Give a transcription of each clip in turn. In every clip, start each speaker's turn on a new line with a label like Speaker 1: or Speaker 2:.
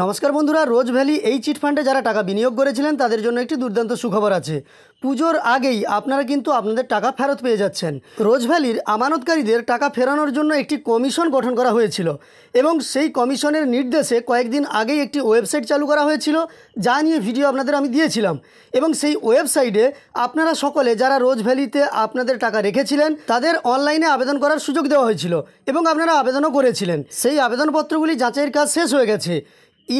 Speaker 1: নমস্কার বন্ধুরা রোজ ভ্যালি এই চিটফান্ডে যারা টাকা বিনিয়োগ করেছিলেন তাদের জন্য একটি দুর্দান্ত সুখবর আছে পুজোর আগেই আপনারা কিন্তু আপনাদের টাকা ফেরত পেয়ে যাচ্ছেন রোজ ভ্যালির আমানতকারীদের টাকা ফেরানোর জন্য একটি কমিশন গঠন করা হয়েছিল এবং সেই কমিশনের নির্দেশে কয়েকদিন আগেই একটি ওয়েবসাইট চালু করা হয়েছিল যা নিয়ে ভিডিও আপনাদের আমি দিয়েছিলাম এবং সেই ওয়েবসাইটে আপনারা সকলে যারা রোজ ভ্যালিতে আপনাদের টাকা রেখেছিলেন তাদের অনলাইনে আবেদন করার সুযোগ দেওয়া হয়েছিল এবং আপনারা আবেদনও করেছিলেন সেই আবেদনপত্রগুলি যাচাইয়ের কাজ শেষ হয়ে গেছে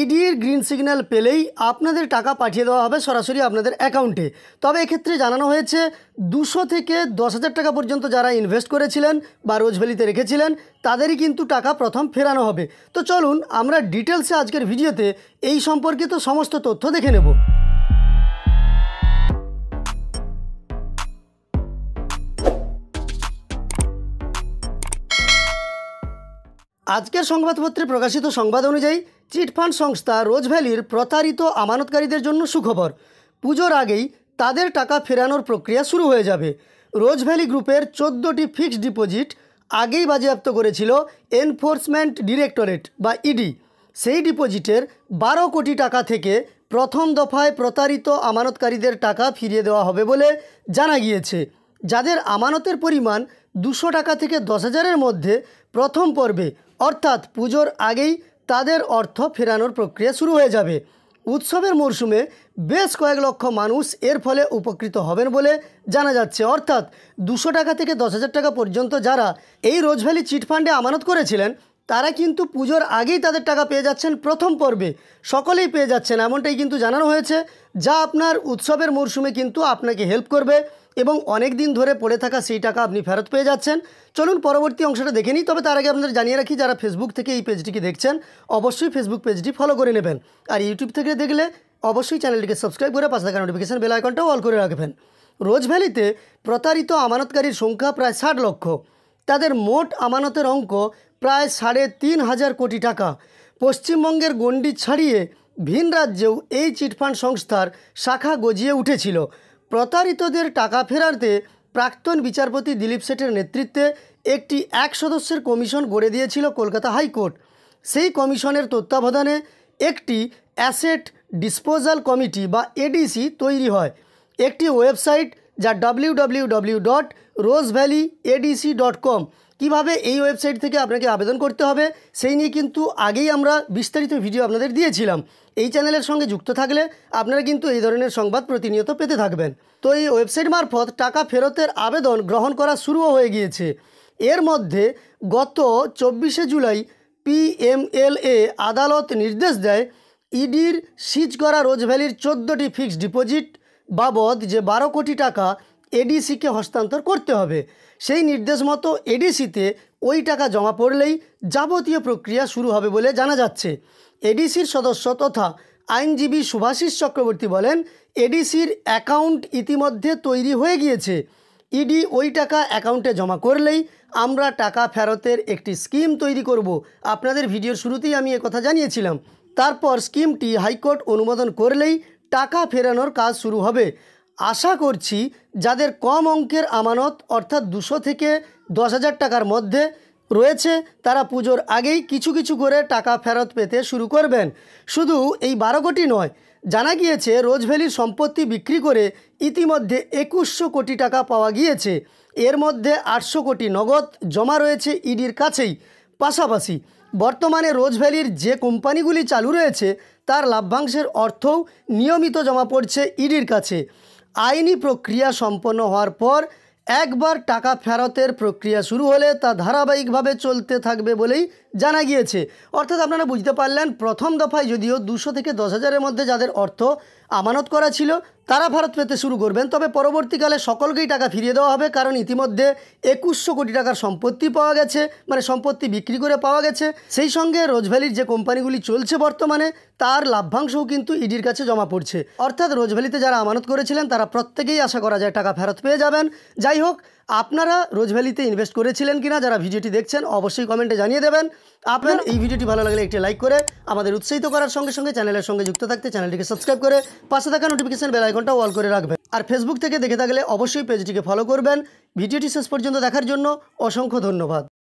Speaker 1: ইডির গ্রিন সিগন্যাল পেলেই আপনাদের টাকা পাঠিয়ে দেওয়া হবে সরাসরি আপনাদের অ্যাকাউন্টে তবে ক্ষেত্রে জানানো হয়েছে দুশো থেকে দশ হাজার টাকা পর্যন্ত যারা ইনভেস্ট করেছিলেন বা রোজভ্যালিতে রেখেছিলেন তাদেরই কিন্তু টাকা প্রথম ফেরানো হবে তো চলুন আমরা ডিটেলসে আজকের ভিডিওতে এই সম্পর্কিত সমস্ত তথ্য দেখে নেব আজকের সংবাদপত্রে প্রকাশিত সংবাদ অনুযায়ী চিটফান্ড সংস্থা রোজভ্যালির প্রতারিত আমানতকারীদের জন্য সুখবর পুজোর আগেই তাদের টাকা ফেরানোর প্রক্রিয়া শুরু হয়ে যাবে রোজ ভ্যালি গ্রুপের চোদ্দোটি ফিক্সড ডিপোজিট আগেই বাজেয়াপ্ত করেছিল এনফোর্সমেন্ট ডিরেক্টরেট বা ইডি সেই ডিপোজিটের বারো কোটি টাকা থেকে প্রথম দফায় প্রতারিত আমানতকারীদের টাকা ফিরিয়ে দেওয়া হবে বলে জানা গিয়েছে যাদের আমানতের পরিমাণ দুশো টাকা থেকে দশ হাজারের মধ্যে প্রথম পর্বে অর্থাৎ পুজোর আগেই তাদের অর্থ ফেরানোর প্রক্রিয়া শুরু হয়ে যাবে উৎসবের মরশুমে বেশ কয়েক লক্ষ মানুষ এর ফলে উপকৃত হবেন বলে জানা যাচ্ছে অর্থাৎ দুশো টাকা থেকে দশ হাজার টাকা পর্যন্ত যারা এই রোজভ্যালি চিটফান্ডে আমানত করেছিলেন তারা কিন্তু পুজোর আগেই তাদের টাকা পেয়ে যাচ্ছেন প্রথম পর্বে সকলেই পেয়ে যাচ্ছেন এমনটাই কিন্তু জানানো হয়েছে যা আপনার উৎসবের মরশুমে কিন্তু আপনাকে হেল্প করবে এবং অনেক দিন ধরে পড়ে থাকা সেই টাকা আপনি ফেরত পেয়ে যাচ্ছেন চলুন পরবর্তী অংশটা দেখে নিই তবে তার আগে আপনাদের জানিয়ে রাখি যারা ফেসবুক থেকে এই পেজটিকে দেখছেন অবশ্যই ফেসবুক পেজটি ফলো করে নেবেন আর ইউটিউব থেকে দেখলে অবশ্যই চ্যানেলটিকে সাবস্ক্রাইব করে পাশে থাকা নোটিফিকেশান বেল আইকনটাও অল করে রাখবেন রোজ ভ্যালিতে প্রতারিত আমানতকারীর সংখ্যা প্রায় ষাট লক্ষ তাদের মোট আমানতের অঙ্ক প্রায় সাড়ে তিন হাজার কোটি টাকা পশ্চিমবঙ্গের গণ্ডি ছাড়িয়ে ভিন রাজ্যেও এই চিটফান্ড সংস্থার শাখা গজিয়ে উঠেছিল প্রতারিতদের টাকা ফেরাতে প্রাক্তন বিচারপতি দিলীপ শেঠের নেতৃত্বে একটি এক সদস্যের কমিশন গড়ে দিয়েছিল কলকাতা হাইকোর্ট সেই কমিশনের তত্ত্বাবধানে একটি অ্যাসেট ডিসপোজাল কমিটি বা এডিসি তৈরি হয় একটি ওয়েবসাইট যা W W W dot Rose Valley ADC dot com কীভাবে এই ওয়েবসাইট থেকে আপনাকে আবেদন করতে হবে সেই নিয়ে কিন্তু আগেই আমরা বিস্তারিত ভিডিও আপনাদের দিয়েছিলাম এই চ্যানেলের সঙ্গে যুক্ত থাকলে আপনারা কিন্তু এই ধরনের সংবাদ প্রতিনিয়ত পেতে থাকবেন তো এই ওয়েবসাইট মারফত টাকা ফেরতের আবেদন গ্রহণ করা শুরুও হয়ে গিয়েছে এর মধ্যে গত চব্বিশে জুলাই পিএমএলএ আদালত নির্দেশ দেয় ইডির সিজ করা রোজ ভ্যালির চোদ্দোটি ফিক্সড ডিপোজিট বাবদ যে বারো কোটি টাকা এডিসিকে হস্তান্তর করতে হবে সেই নির্দেশ মতো এডিসিতে ওই টাকা জমা পড়লেই যাবতীয় প্রক্রিয়া শুরু হবে বলে জানা যাচ্ছে এডিসির সদস্য তথা আইনজীবী সুভাষিস চক্রবর্তী বলেন এডিসির অ্যাকাউন্ট ইতিমধ্যে তৈরি হয়ে গিয়েছে ইডি e ওই টাকা অ্যাকাউন্টে জমা করলেই আমরা টাকা ফেরতের একটি স্কিম তৈরি করব আপনাদের ভিডিওর শুরুতেই আমি কথা জানিয়েছিলাম তারপর স্কিমটি হাইকোর্ট অনুমোদন করলেই টাকা ফেরানোর কাজ শুরু হবে আশা করছি যাদের কম অঙ্কের আমানত অর্থাৎ দুশো থেকে দশ হাজার টাকার মধ্যে রয়েছে তারা পুজোর আগেই কিছু কিছু করে টাকা ফেরত পেতে শুরু করবেন শুধু এই বারো কোটি নয় জানা গিয়েছে রোজভ্যালির সম্পত্তি বিক্রি করে ইতিমধ্যে একুশশো কোটি টাকা পাওয়া গিয়েছে এর মধ্যে আটশো কোটি নগদ জমা রয়েছে ইডির কাছেই পাশাপাশি বর্তমানে রোজভ্যালির যে কোম্পানিগুলি চালু রয়েছে তার লাভ্যাংশের অর্থও নিয়মিত জমা পড়ছে ইডির কাছে আইনি প্রক্রিয়া সম্পন্ন হওয়ার পর একবার টাকা ফেরতের প্রক্রিয়া শুরু হলে তা ধারাবাহিকভাবে চলতে থাকবে বলেই জানা গিয়েছে অর্থাৎ আপনারা বুঝতে পারলেন প্রথম দফায় যদিও দুশো থেকে দশ হাজারের মধ্যে যাদের অর্থ আমানত করা ছিল তারা ভারত পেতে শুরু করবেন তবে পরবর্তীকালে সকলকেই টাকা ফিরিয়ে দেওয়া হবে কারণ ইতিমধ্যে একুশশো কোটি টাকার সম্পত্তি পাওয়া গেছে মানে সম্পত্তি বিক্রি করে পাওয়া গেছে সেই সঙ্গে রোজভ্যালির যে কোম্পানিগুলি চলছে বর্তমানে তার লাভ্যাংশও কিন্তু ইডির কাছে জমা পড়ছে অর্থাৎ রোজভ্যালিতে যারা আমানত করেছিলেন তারা প্রত্যেকেই আশা করা যায় টাকা ফেরত পেয়ে যাবেন যাই হোক আপনারা রোজভ্যালিতে ইনভেস্ট করেছিলেন কিনা যারা ভিডিওটি দেখছেন অবশ্যই কমেন্টে জানিয়ে দেবেন আপনার এই ভিডিওটি ভালো লাগলে একটি লাইক করে আমাদের উৎসাহিত করার সঙ্গে সঙ্গে চ্যানেলের সঙ্গে যুক্ত থাকতে চ্যানেলটিকে সাবস্ক্রাইব করে পাশে থাকা নোটিফিকেশন বেল আইকনটা অল করে রাখবেন আর ফেসবুক থেকে দেখে থাকলে অবশ্যই পেজটিকে ফলো করবেন ভিডিওটি শেষ পর্যন্ত দেখার জন্য অসংখ্য ধন্যবাদ